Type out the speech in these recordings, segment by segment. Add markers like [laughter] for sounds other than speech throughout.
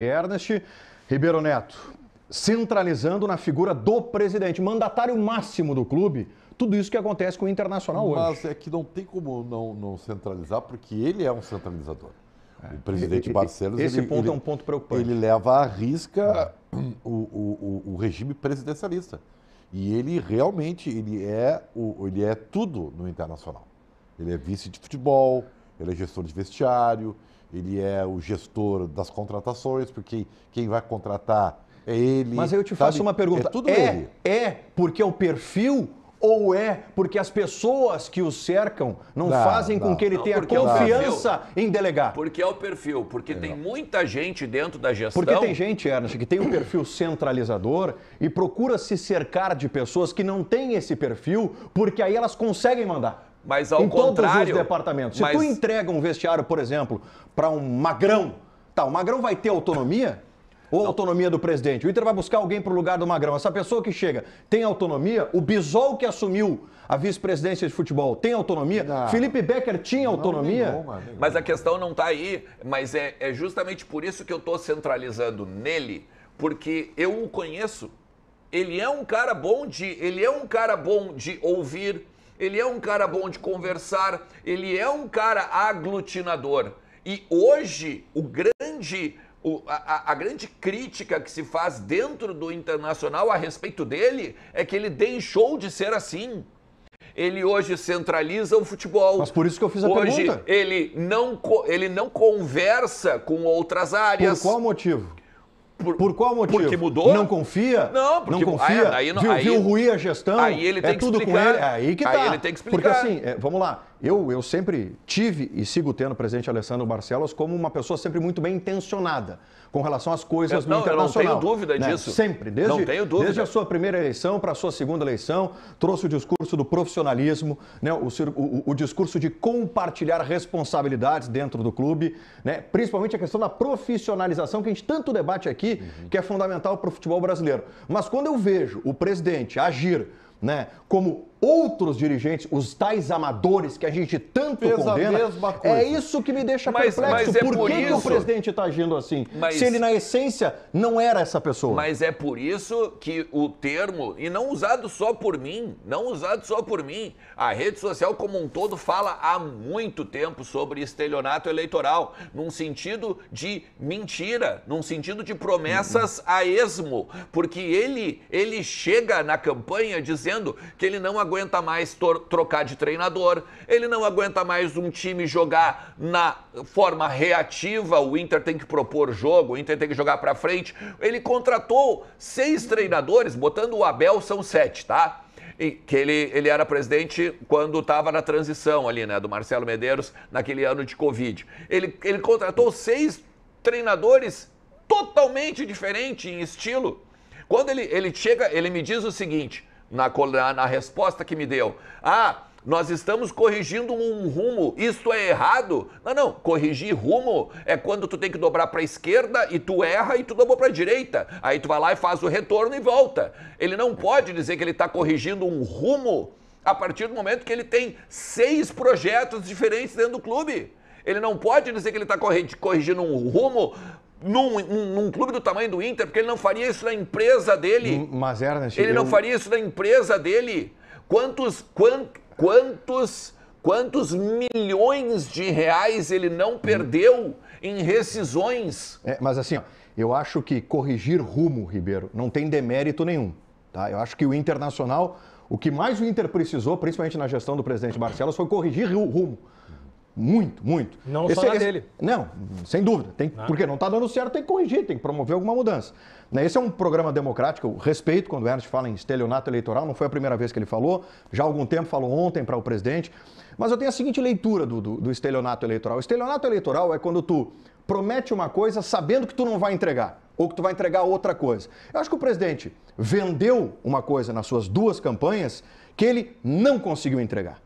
Ernest Ribeiro Neto, centralizando na figura do presidente, mandatário máximo do clube, tudo isso que acontece com o Internacional Mas hoje. Mas é que não tem como não, não centralizar, porque ele é um centralizador. É. O presidente Barcelos... Esse ele, ponto ele, é um ponto preocupante. Ele leva à risca é. [clears throat] o, o, o, regime presidencialista. E ele realmente ele é, o, ele é tudo no Internacional. Ele é vice de futebol, ele é gestor de vestiário, ele é o gestor das contratações, porque quem vai contratar é ele. Mas eu te sabe? faço uma pergunta. É, tudo é, ele. é porque é o perfil ou é porque as pessoas que o cercam não, não fazem não, com que ele não, tenha é confiança é em delegar? Porque é o perfil, porque é. tem muita gente dentro da gestão. Porque tem gente, Ernest, que tem um perfil centralizador e procura se cercar de pessoas que não têm esse perfil, porque aí elas conseguem mandar. Mas ao em contrário. Todos os departamentos. Se mas... tu entrega um vestiário, por exemplo, para um magrão, tá, o magrão vai ter autonomia? Ou não. autonomia do presidente? O Inter vai buscar alguém para o lugar do Magrão. Essa pessoa que chega tem autonomia? O Bisol que assumiu a vice-presidência de futebol tem autonomia? Não. Felipe Becker tinha autonomia? Não, Mas a questão não está aí. Mas é, é justamente por isso que eu estou centralizando nele, porque eu o conheço. Ele é um cara bom de, ele é um cara bom de ouvir, ele é um cara bom de conversar, ele é um cara aglutinador. E hoje, o grande, o, a, a grande crítica que se faz dentro do internacional a respeito dele é que ele deixou de ser assim ele hoje centraliza o futebol. Mas por isso que eu fiz a hoje, pergunta. Hoje ele não, ele não conversa com outras áreas. Por qual motivo? Por, por, qual motivo? Porque mudou? Não confia? Não, porque não confia. Aí, aí, viu, aí, viu ruir a gestão? Aí ele é tem é que tudo explicar. com ele. É aí que tá. Aí ele tem que explicar. Porque assim, é, vamos lá. Eu, eu sempre tive e sigo tendo o presidente Alessandro Barcelos como uma pessoa sempre muito bem intencionada com relação às coisas eu, não, internacional. não tenho dúvida né? disso. Sempre, desde, não tenho dúvida. desde a sua primeira eleição para a sua segunda eleição, trouxe o discurso do profissionalismo, né? o, o, o discurso de compartilhar responsabilidades dentro do clube, né? principalmente a questão da profissionalização que a gente tanto debate aqui, uhum. que é fundamental para o futebol brasileiro. Mas quando eu vejo o presidente agir né, como outros dirigentes, os tais amadores que a gente tanto Fez condena, é isso que me deixa mas, perplexo. Mas é por, por que, isso... que, o presidente está agindo assim? Mas... Se ele, na essência, não era essa pessoa. Mas é por isso que o termo, e não usado só por mim, não usado só por mim, a rede social como um todo fala há muito tempo sobre estelionato eleitoral, num sentido de mentira, num sentido de promessas a esmo, porque ele, ele chega na campanha dizendo dizendo que ele não aguenta mais trocar de treinador, ele não aguenta mais um time jogar na forma reativa, o Inter tem que propor jogo, o Inter tem que jogar para frente. Ele contratou seis treinadores, botando o Abel são sete, tá? E que ele, ele era presidente quando estava na transição ali, né, do Marcelo Medeiros, naquele ano de Covid. Ele, ele contratou seis treinadores totalmente diferentes em estilo. Quando ele, ele chega, ele me diz o seguinte: na, na resposta que me deu. Ah, nós estamos corrigindo um rumo, isto é errado. Não, não, corrigir rumo é quando tu tem que dobrar para a esquerda e tu erra e tu dobrou para a direita. Aí tu vai lá e faz o retorno e volta. Ele não pode dizer que ele está corrigindo um rumo a partir do momento que ele tem seis projetos diferentes dentro do clube. Ele não pode dizer que ele está corrigindo um rumo num, num, clube do tamanho do Inter, porque ele não faria isso na empresa dele. Hum, mas, Ernest, ele não faria isso na empresa dele. Quantos, quant, quantos, quantos milhões de reais ele não hum. perdeu em rescisões? É, mas assim, ó, eu acho que corrigir rumo, Ribeiro, não tem demérito nenhum. Tá? Eu acho que o Internacional, o que mais o Inter precisou, principalmente na gestão do presidente Barcelos, foi corrigir o rumo. Muito, muito. Não esse, só na esse, dele. Não, sem dúvida. Tem, não. Né? Porque não está dando certo, tem que corrigir, tem que promover alguma mudança. Né, esse é um programa democrático, eu respeito quando o Ernst fala em estelionato eleitoral, não foi a primeira vez que ele falou, já há algum tempo falou ontem para o presidente. Mas eu tenho a seguinte leitura do, do, do estelionato eleitoral. O estelionato eleitoral é quando tu promete uma coisa sabendo que tu não vai entregar ou que tu vai entregar outra coisa. Eu acho que o presidente vendeu uma coisa nas suas duas campanhas que ele não conseguiu entregar.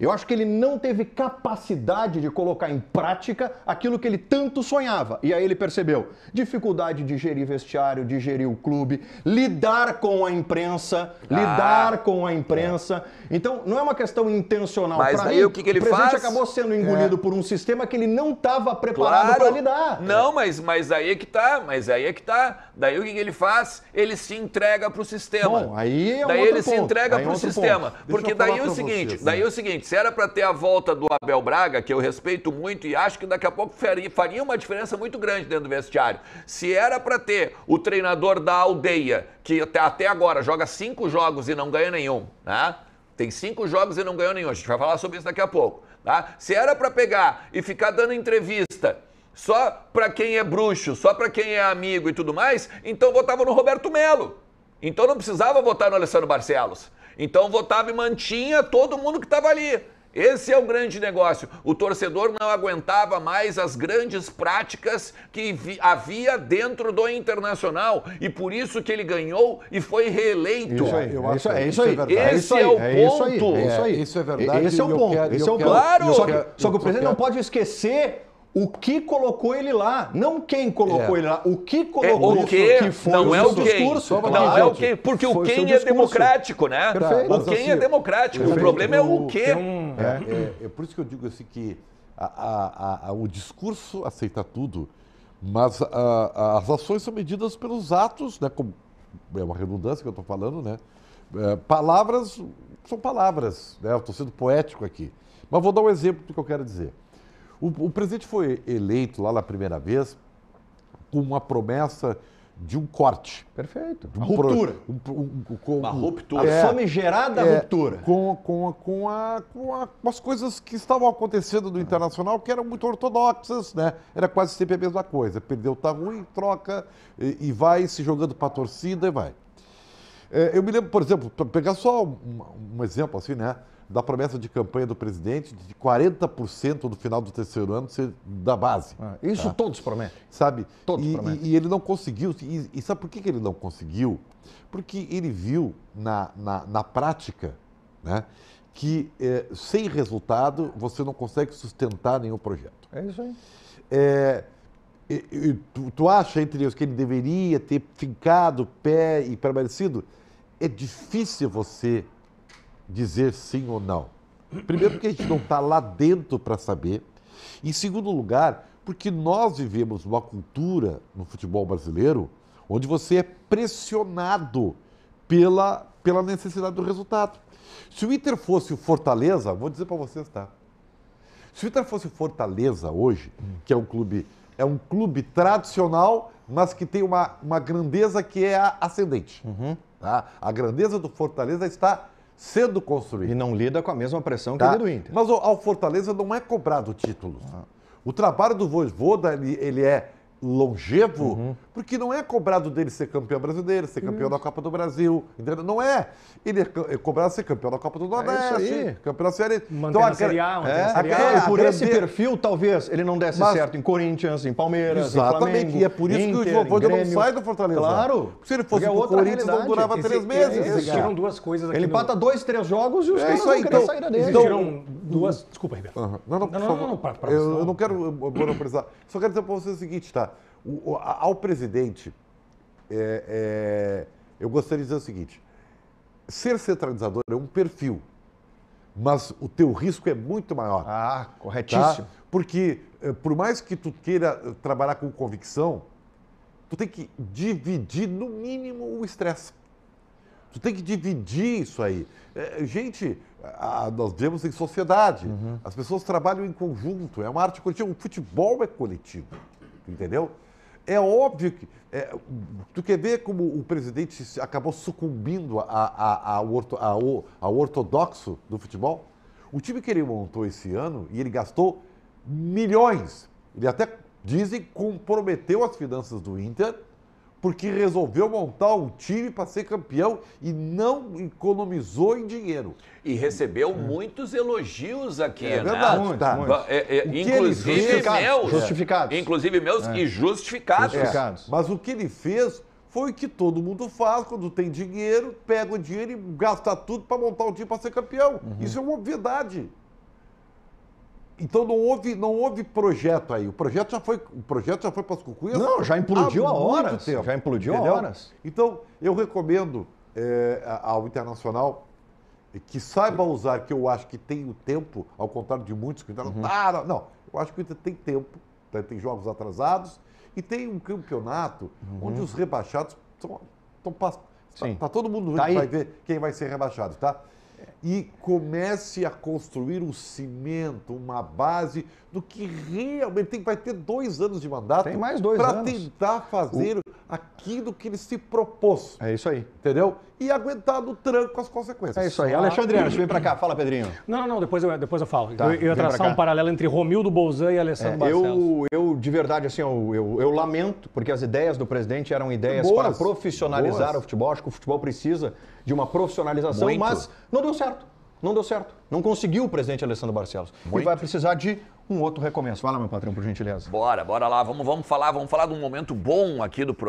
Eu acho que ele não teve capacidade de colocar em prática aquilo que ele tanto sonhava. E aí ele percebeu dificuldade de gerir vestiário, de gerir o clube, lidar com a imprensa, ah, lidar com a é. imprensa. É. Então, não é uma questão intencional. Mas aí mim, o que, que ele faz? O presidente faz? acabou sendo engolido é. por um sistema que ele não estava preparado claro. para lidar. Não, mas, mas aí é que tá, mas aí é que tá. Daí o que, que ele faz? Ele se entrega para o sistema. Bom, aí é um Daí ele ponto. se entrega é para é o sistema. Porque daí é o né? seguinte, daí é o seguinte, se era para ter a volta do Abel Braga, que eu respeito muito e acho que daqui a pouco faria, faria uma diferença muito grande dentro do vestiário, se era para ter o treinador da aldeia, que até, até agora joga cinco jogos e não ganha nenhum, né? Tem cinco jogos e não ganhou nenhum. A gente vai falar sobre isso daqui a pouco. Tá? Se era para pegar e ficar dando entrevista só para quem é bruxo, só para quem é amigo e tudo mais, então votava no Roberto Melo. Então não precisava votar no Alessandro Barcelos. Então votava e mantinha todo mundo que estava ali. Esse é o grande negócio. O torcedor não aguentava mais as grandes práticas que havia dentro do Internacional e por isso que ele ganhou e foi reeleito. Isso aí, eu é isso aí. É Esse é, o ponto. Isso, aí, isso, aí. isso é verdade. Esse é o ponto. Esse é o ponto. Claro. Só que, só que o presidente não pode esquecer o que colocou ele lá, não quem colocou é. ele lá, o que é, colocou é, o que, que foi não o é o discurso. Quem. Claro. Não é o quem, porque o quem é democrático, né? Perfeito. O quem é democrático, Perfeito. o problema é o então, quê? Então, é. É, é, é, por isso que eu digo assim que a, a, a, o discurso aceita tudo, mas as ações são medidas pelos atos, né? Como, é uma redundância que eu estou falando, né? palavras são palavras, né? estou sendo poético aqui. Mas vou dar um exemplo do que eu quero dizer. O, o presidente foi eleito lá na primeira vez com uma promessa de um corte. Perfeito. Um ruptura. Pro, um, um, uma ruptura. É, a famigerada é, ruptura. Com, com, com, a, com, a, com, as coisas que estavam acontecendo no Internacional, que eram muito ortodoxas, né? Era quase sempre a mesma coisa. Perdeu, tá ruim, troca e, e vai se jogando para a torcida e vai. É, eu me lembro, por exemplo, para pegar só um, um exemplo assim, né? da promessa de campanha do presidente de 40% do final do terceiro ano ser da base. Ah, isso tá? todos prometem. Sabe? Todos e, prometem. E, e ele não conseguiu. E, e, sabe por que ele não conseguiu? Porque ele viu na, na, na prática né, que é, sem resultado você não consegue sustentar nenhum projeto. É isso aí. É, tu, tu acha, entre eles, que ele deveria ter fincado pé e permanecido? É difícil você dizer sim ou não. Primeiro, porque a gente não está lá dentro para saber. Em segundo lugar, porque nós vivemos uma cultura no futebol brasileiro onde você é pressionado pela, pela necessidade do resultado. Se o Inter fosse o Fortaleza, vou dizer para vocês, tá? Se o Inter fosse o Fortaleza hoje, que é um clube é um clube tradicional, mas que tem uma, uma grandeza que é ascendente. Uhum. Tá? A grandeza do Fortaleza está sendo construído. E não lida com a mesma pressão tá. que lida do Inter. Mas ao Fortaleza não é cobrado títulos. Ah. O trabalho do Voivoda, ele, ele é longevo, uhum. Porque não é cobrado dele ser campeão brasileiro, ser campeão da Copa do Brasil. Entendeu? Não é. Ele é, é cobrado ser campeão da Copa do é Nordeste, é campeão da Série Então, é, a Série A, é, a, a, a, por esse perfil, talvez ele não desse Mas... certo em Corinthians, em Palmeiras, Exatamente. Em Flamengo, e é por isso Inter, que o Voivoda não sai do Fortaleza. Claro. Porque se ele fosse o Corinthians, realidade. não durava esse, três meses. Existiram duas coisas aqui. Ele empata no... dois, três jogos e os é caras vão querer então, sair dele. Existiram duas... Desculpa, Ribeiro. Não, não, não, não, Eu não quero monopolizar. Só quero dizer para você o seguinte, tá? O, ao presidente, é, é, eu gostaria de dizer o seguinte: ser centralizador é um perfil, mas o teu risco é muito maior. Ah, corretíssimo. Tá? Porque eh, por mais que tu queira eh, trabalhar com convicção, tu tem que dividir no mínimo o estresse. Tu tem que dividir isso aí. É, gente, a, nós vivemos em sociedade. Uhum. As pessoas trabalham em conjunto. É uma arte coletiva. O futebol é coletivo. Entendeu? É óbvio que. É, tu quer ver como o presidente acabou sucumbindo a, a, a, orto, a, a ortodoxo do futebol? O time que ele montou esse ano, e ele gastou milhões, ele até, dizem, comprometeu as finanças do Inter porque resolveu montar um time para ser campeão e não economizou em dinheiro. E recebeu muitos elogios aqui, é, né? muito, tá. muito. É, é, inclusive justificados, meus. Justificados. Inclusive meus é. e justificados. justificados. Mas o que ele fez foi o que todo mundo faz quando tem dinheiro, pega o dinheiro e gasta tudo para montar um time para ser campeão. Uhum. Isso é uma obviedade. Então não houve, não houve projeto aí. O projeto já foi, o projeto já foi para as cucuias. Não, já implodiu há, há horas. Tempo, já implodiu entendeu? há horas. Então eu recomendo é, ao internacional que saiba usar, que eu acho que tem o tempo, ao contrário de muitos que uhum. ah, não, não, eu acho que o Inter tem tempo, tá? tem jogos atrasados e tem um campeonato uhum. onde os rebaixados estão Tá, tá todo mundo tá vai ver quem vai ser rebaixado, tá? e comece a construir um cimento, uma base do que realmente tem, vai ter dois anos de mandato. Tem mais dois Para tentar fazer o... aquilo que ele se propôs. É isso aí. Entendeu? E aguentar no tranco as consequências. É isso aí. Ah, Alexandriano, vem para cá. Fala, Pedrinho. Não, não, não. Depois eu, depois eu falo. Tá, eu, eu ia traçar um paralelo entre Romildo Bolzan e Alessandro é, Eu, eu, de verdade, assim, eu, eu, eu, lamento, porque as ideias do presidente eram ideias Boas. para profissionalizar Boas. o futebol. Acho que o futebol precisa de uma profissionalização, Muito. mas não deu certo. Não deu certo. Não conseguiu o presidente Alessandro Barcelos. Muito. E vai precisar de um outro recomeço. Vai lá, meu patrão, por gentileza. Bora, bora lá. Vamos, vamos falar, vamos falar de um momento bom aqui do programa.